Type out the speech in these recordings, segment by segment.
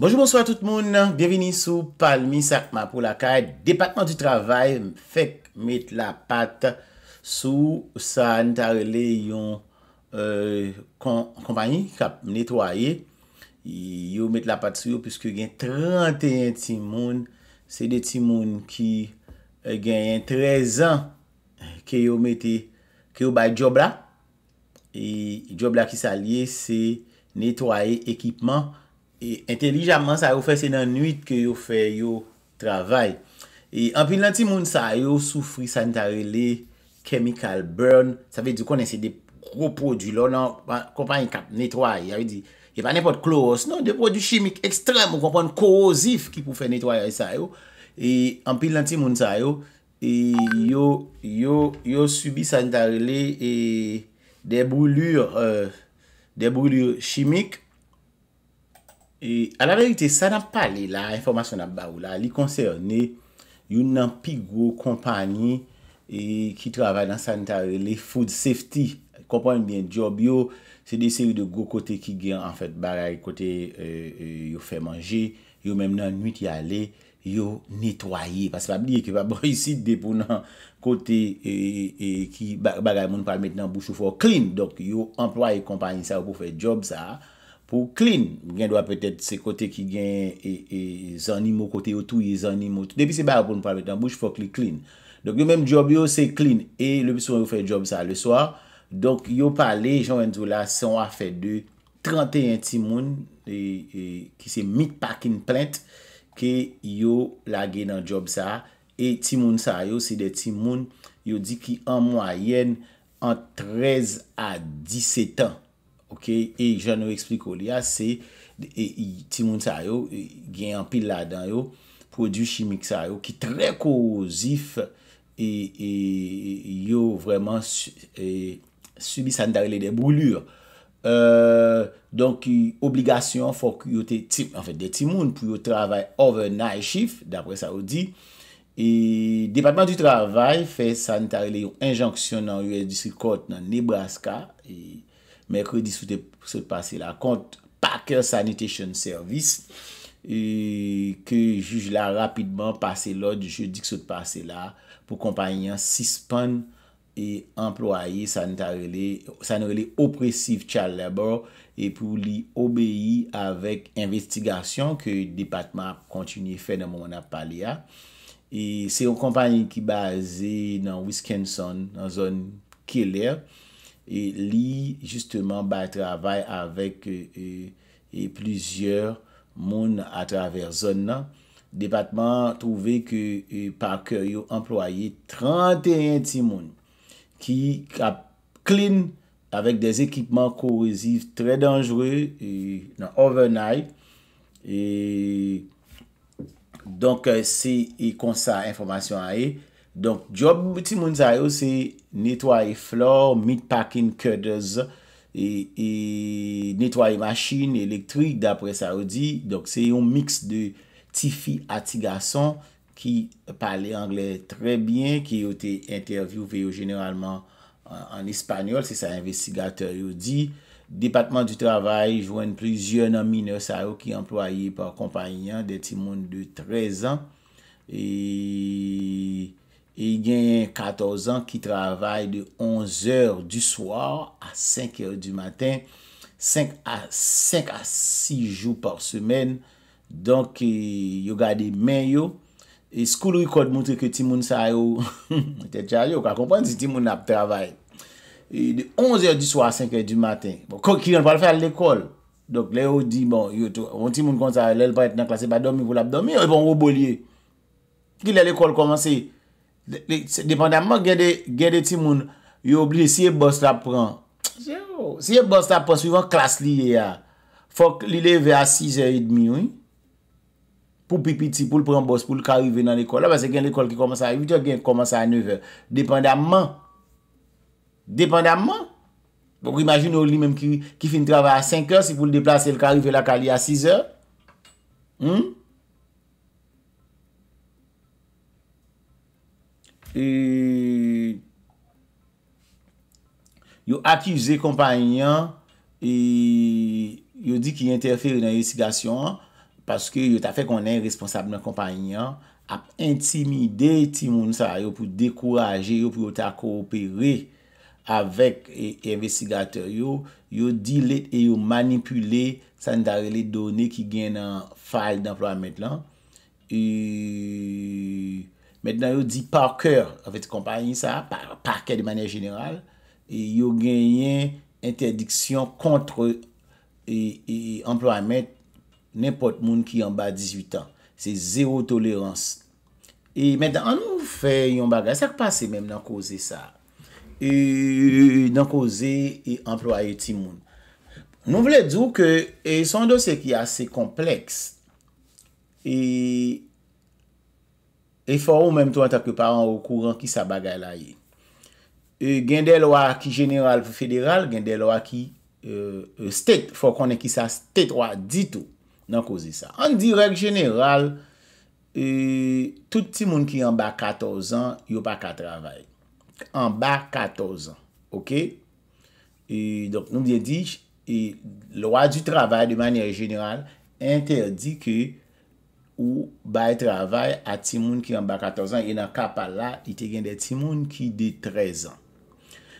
Bonjour, bonsoir tout moun. Bienveni sou Palmi Sakma pou la kade. Departement du Travail fèk met la pat sou sa ntarele yon kompanyi euh, kap netwaye. Yo met la pat sou yo pisk euh, yo gen 31 timoun. Se de timoun ki gen 13 an ke yo bay job la. Job la ki sa liye se netwaye ekipman. E entelijaman sa yo fè se nan nwit ke yo fè yo travay. E anpilanti moun sa yo soufri sanitarele, kemikal burn, sa fè di konen se de pro prodw lo, nan kompan yon kap netway. Ya wè di, yon pa ne pot kloos, nan de prodw chimik ekstrem, moun kompan korosif ki pou fè netway a sa yo. E anpilanti moun sa yo, e yo soubi sanitarele, e deboulur euh, chimik, E, a la verite, sa nan pale la informasyon ap ba ou la, li konserne yon nan pi gwo kompanyi e, ki travay nan sanitarye, le food safety, kompanyi bin job yo, se de seri de gwo kote ki gen an fèt bagay kote e, yon fè manje, yon menm nan nuit yale, yon netwaye, pas pa bliye ki va briside pou nan kote ki bagay moun pal met nan bouchou fò klin, dok yon emplwa yon kompanyi sa ou pou fè job sa a. pou klin, gen do a petet se kote ki gen e, e zanimo kote yo tou, e zanimo tou, depi se ba a pou nou prame, tan bouj fok li klin. Donk yo menm job yo se klin, e lopi sou yo fè job sa le swa, donk yo pale, joun wèndou la, son a fè de 31 timoun, e, e, ki se mit pakin plent, ke yo lage nan job sa, e timoun sa, yo se de timoun, yo di ki an mwayen an 13 a 17 an, Ok, e jan ou eksplik ou li a, se timoun sa yo, e, gen an pil la dan yo, produ chimik sa yo, ki tre ko zif, e yo vreman e, subi sanitarele de boulur. Euh, Donk, obligasyon fok yo te timoun pou yo travay over night shift, dapre sa ou di, e departement du travay fe sanitarele yo injansyon nan US District Court nan Nebraska, e... Mekredi sote pase la kont Parker Sanitation Service e, ke juj la rapidman pase la du jeudi sote pase la pou kompanyen sispon e employe sanarele oppresiv chal labor e pou li obeyi avek investigasyon ke depatman kontinye fe nan moun ap pale ya. E se yon kompanyen ki baze nan Wisconsin nan zon keler Li, justement, ba trabay avèk euh, euh, plizyeur moun a traver zon nan. Depatman trouve ki euh, parke yon employe 31 timoun ki klin avèk de ekipman korizif trè danjwè nan overnight. Donk se yon konsa informasyon ayè. Donk, job ti moun sa yo se netwaye floor, meatpacking, cutters, e, e netwaye maschine elektrik, dapre sa yo di. Donk, se yon mix de tifi ati gason, ki pale angle tre bien, ki yo te interview veyo generalman an espanyol, se sa investigateur yo di. Depatman di travay, jwen plizyon an mine sa yo ki employe par kompanyan de ti moun de 13 an. E... E gen 14 an ki travay de 11 er du swar a 5 er du maten. 5 a 6 jou par semen. Donk e, yo gade men yo. E skou lou yi kote mwontre ke timoun sa yo. Te tja yo, ka kompwenn si timoun ap travay. E de 11 er du swar a 5 er du maten. Bon, Konk ki yon pal fè al l'ekol. Donk le yo di, bon, yon timoun konta lèl pa et nan klasè pa dòm, yon pou l'ap dòm, yon e pou yon ou bolye. Ki lè l'ekol komanse yi. Dependanman gen de ti moun Yo oubli si e bost la pran Si e bost la pran suivant klas liye ya Fok li le ve a 6h30 Pou pipi ti pou l pran bost pou l karive nan ekol la Bas se gen l ekol ki komanse a 8h Gen komanse a 9h Dependanman Dependanman Pou ki imajin ou li menm ki fin trava a 5h Si pou l deplase l karive la kalye a 6h Hmm E, yo akize kompanyan e, yo di ki interferi nan investigasyon paske yo ta fe konen responsable nan kompanyan ap intimide timoun sa yo pou dekoraje yo pou yo ta koopere avek e, investigataryo yo manipule san dare le donye ki gen nan file dan pro amet lan yo Mèndan yo di parkeur avè ti kompanyi sa, parke de manè genèral, yo genyen interdiksyon kontre e emplo a mèd nèmpot moun ki yon ba 18 an. Se zero tolérans. Mèndan an nou fè yon bagaj, sa kwa se mèm nan koze sa? Nan koze e emplo a yot ti moun. Nou vle djou ke, son do se ki asè kompleks, e... E fò ou mèm tò an ta kè par an ou kouran ki sa bagay la ye. E gen de lo a ki general federal, gen de lo a ki e, e, state, fò konen ki sa state wa dito nan kouze sa. An direk general, e, touti moun ki an ba 14 an, yo pa ka travay. An ba 14 an, ok? E donk nou mwen di, lo a du travay de manye general, interdi ke Ou baye travay a ti moun ki yon ba 14 an. E nan ka pala, ite gen de ti moun ki de 13 an.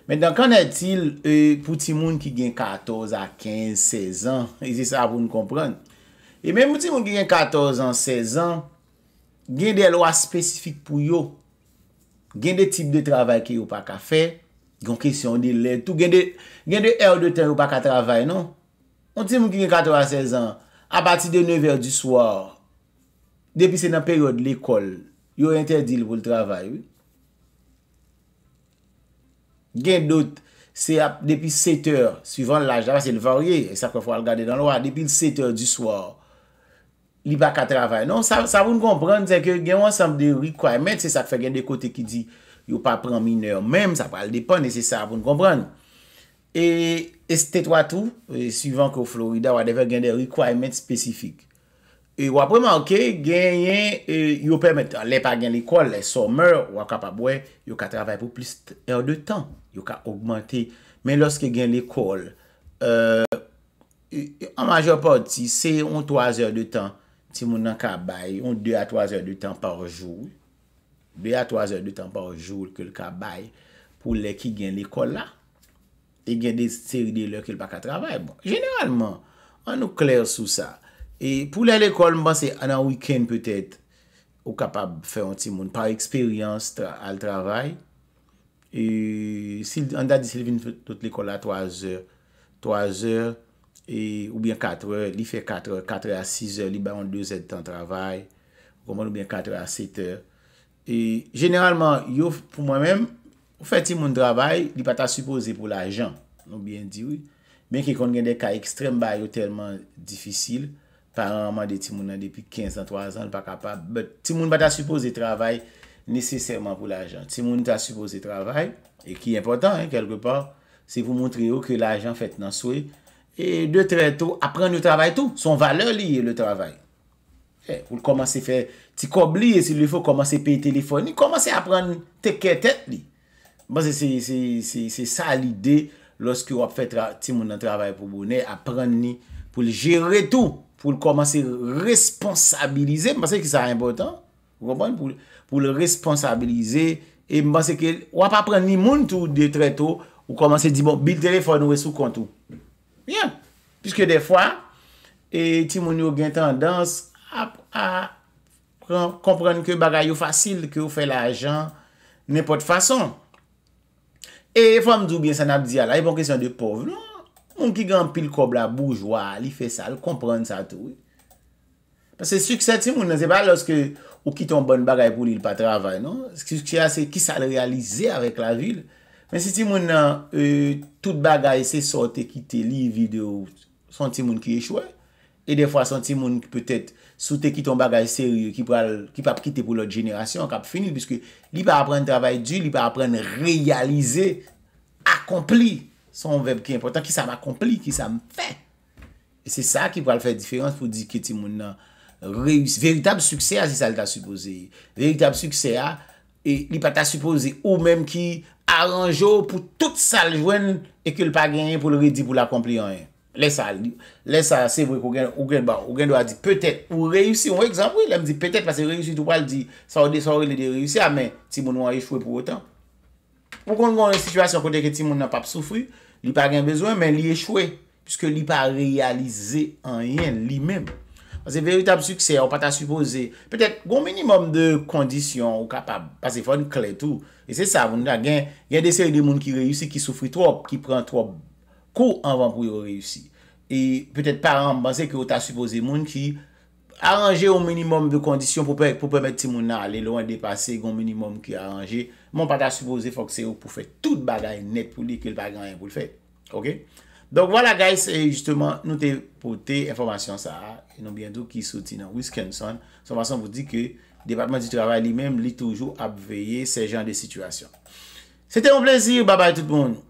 Men dan kan etil e, pou ti moun ki gen 14 an, 15 an, 16 an. E zi sa pou nou kompran. E men mou ti moun ki gen 14 an, 16 an, gen de lwa spesifik pou yo. Gen de tip de travay ki yo pa ka fe. Gen de er de ten yo pa ka travay nou. Non? Moun ti moun ki gen 14 an, 16 an, a pati de 9 er di swar. Depi se nan peryode l'ekol, yo interdil pou l'travay. Gen dout, se depi seteur, suivant l'aj, dava se l'varye, e sa pou fwa l'gade dan lwa, depi l'seteur du swar, li baka travay. Non, sa pou n'kompran, gen wansam de rekwajmet, se sa pou gen de kote ki di, yo pa pran mineur. Mem, sa pou al depan, e se sa pou n'kompran. E, este twa tou, suivant ko Florida, wadeve gen de rekwajmet spesifik. Ou e apremanke, genyen, e, yo pe met, le pa gen l'ekol, le somer, ou akapabwe, yo ka travay pou plis er de tan. Yo ka augmenti. Men loske gen l'ekol, e, anmajopot, si se yon 3 er de tan, ti mounan ka bay, yon 2 a 3 er de tan par joul. 2 a 3 er de tan par joul ke l'ka bay pou le ki gen l'ekol la. Te gen de sti de lò ke l'pa ka travay. Bon, Genelman, an nou kler sou sa. E pou lè lèkol, mban se an an wikèn pwetèt, ou kapab fè an ti moun par eksperyans al travay. E si an da di se vin tout lèkol la 3 zèr, 3 zèr, oubyen 4 zèr, li fè 4 zèr, 4 zèr a 6 zèr, li bayon 2 zèr tan travay, oubyen 4 zèr a 7 zèr. E genèralman, yo pou mwen mèm, ou fè ti moun travay, li pata supose pou l'ajan, nou byen diwi, men ki kon gen dek a ekstrem bayo telman difisil, Paranman de ti moun nan depi 15 an, 3 an, l pa kapab. But ti moun ba ta suppose travay neseserman pou l ajan. Ti moun ta suppose travay, e ki important, e, kelpe pa, se pou moun triyo ke l ajan fèt nan souye. E de tre to, apren nou travay tou. Son vale li, e, le travay. E, pou l komanse fè, ti kob li, e, se li fò komanse peyi telefoni, komanse apren nou teke tet li. Bo, se, se, se, se, se, sa l ide loske wap fèt ti moun nan travay pou bonè, apren ni pou l jere tou. pou l komansi responsabilize, mpansi ki sa impotant, pou l responsabilize, mpansi ki wap apren ni moun tou de treto, ou komansi di bon bil telefon ou resou kontou. Bien, piske defwa, eti moun yo gen tendans, ap a kompran ke bagay yo fasil, ke ou fe la ajan, ne pot fason. E fwa mdou bie sanap diya la, e bon kresyon de pov, nou, moun ki gan pil kob la boujwa, li fe sa, l komprende sa tou. Pase sou ki sa ti moun, nan se pa lòske ou ki ton bon bagay pou li l pa travay, non? Se ki sa l realize avèk la vil, men se ti moun nan, tout bagay se sote ki te li vide ou, son ti moun ki e chouè, e de fwa son ti moun ki pwetète sote ki ton bagay seri, ki pa pkite pou l ot jenerasyon kap finil, pwiske li pa apren travay du, li pa apren realize, akompli, son veb ki important, ki sa m'akompli, ki sa m'fè. E se sa ki wale fè diferans pou di ki ti moun nan reyus, veritab suksè a si sa lita supose. Veritab suksè a e li pata supose ou mèm ki aranjou pou tout sa ljwen e ke l'pa genye pou l'redi pou l'akompli an. Lè sa lè sa se vwe pou gen, ou gen ba, ou gen do a di, pètè, ou reyus si, ou ek zanpou, lè mdi pètè pwa se reyus si tou wale di, sa ou de, sa ou de de reyus si, a men, ti moun nan reyous fwe pou otan. Pou kon Li pa gen bezwen men li echwe. Piske li pa realize anyen li menm. Wan se veritab sukser, w pata supoze. Petet, goun minimum de kondisyon ou kapab. Pasifon kletou. E se sa, w nou ta gen deser de moun ki reyusi, ki soufri trop, ki pran trop. Ko anvan pou yo reyusi? E petet paran, ban se ki w ta supoze moun ki... Arranje ou minimum de kondisyon pou pwèmè ti moun nan alè louan depase, goun minimum ki arranje, moun pata soubose fokse ou pou fè tout bagay net pou li kel bagay pou l'fè. Ok? Donk wala guys, e jisteman nou te pote informasyon sa a, e nou bientou ki soti nan Wisconsin. Son vason moun di ke, Departement di Travail li men li toujou apveye se jan de situasyon. Sete moun plezir, baba tout moun.